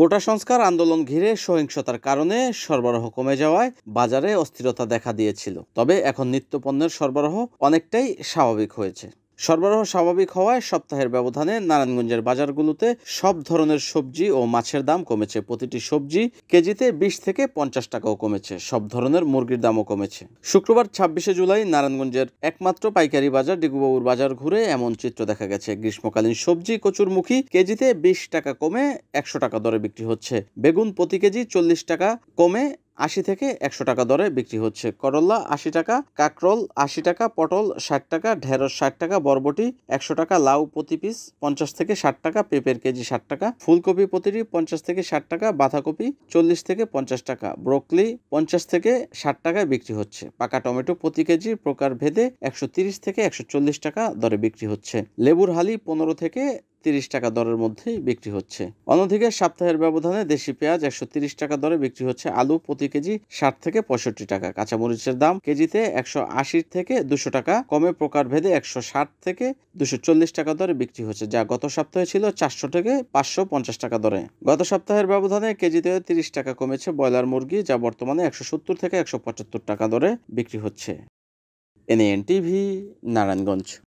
কোটা সংস্কার আন্দোলন ঘিরে সহিংসতার কারণে সরবরাহ কমে যাওয়ায় বাজারে অস্থিরতা দেখা দিয়েছিল তবে এখন নিত্যপণ্যের সরবরাহ অনেকটাই স্বাভাবিক হয়েছে সরবরাহ স্বাভাবিক হওয়ায় সপ্তাহের ব্যবধানে নারায়ণগঞ্জের বাজারগুলোতে সব ধরনের সবজি ও মাছের দাম কমেছে প্রতিটি সবজি কেজিতে বিশ থেকে পঞ্চাশ টাকাও কমেছে সব ধরনের মুরগির দামও কমেছে শুক্রবার ছাব্বিশে জুলাই নারায়ণগঞ্জের একমাত্র পাইকারি বাজার ডিগুবাবুর বাজার ঘুরে এমন চিত্র দেখা গেছে গ্রীষ্মকালীন সবজি কচুরমুখী কেজিতে বিশ টাকা কমে একশো টাকা দরে বিক্রি হচ্ছে বেগুন প্রতি কেজি চল্লিশ টাকা কমে আশি থেকে একশো টাকা দরে বিক্রি হচ্ছে করল্লা আশি টাকা কাকরোল আশি টাকা পটল ষাট টাকা ঢেঁড়স ষাট টাকা বরবটি একশো টাকা লাউ প্রতি পিস পঞ্চাশ থেকে ষাট টাকা পেঁপের কেজি ষাট টাকা ফুলকপি প্রতিটি পঞ্চাশ থেকে ষাট টাকা বাঁধাকপি চল্লিশ থেকে পঞ্চাশ টাকা ব্রোকলি পঞ্চাশ থেকে ষাট টাকায় বিক্রি হচ্ছে পাকা টমেটো প্রতি কেজি প্রকার ভেদে একশো তিরিশ থেকে একশো চল্লিশ টাকা দরে বিক্রি হচ্ছে লেবুর হালি পনেরো থেকে তিরিশ টাকা দরের মধ্যে বিক্রি হচ্ছে অন্যদিকে সপ্তাহের ব্যবধানে দেশি পেঁয়াজ একশো তিরিশ টাকা দরে বিক্রি হচ্ছে আলু প্রতি কেজি ষাট থেকে পঁয়ষট্টি টাকা কাঁচামরিচের দাম কেজিতে একশো আশি থেকে দুশো টাকা কমে প্রকারভেদে একশো ষাট থেকে দুশো চল্লিশ টাকা দরে বিক্রি হচ্ছে যা গত সপ্তাহে ছিল চারশো থেকে পাঁচশো পঞ্চাশ টাকা দরে গত সপ্তাহের ব্যবধানে কেজিতে তিরিশ টাকা কমেছে ব্রয়লার মুরগি যা বর্তমানে একশো সত্তর থেকে একশো পঁচাত্তর টাকা দরে বিক্রি হচ্ছে এনএন টিভি নারায়ণগঞ্জ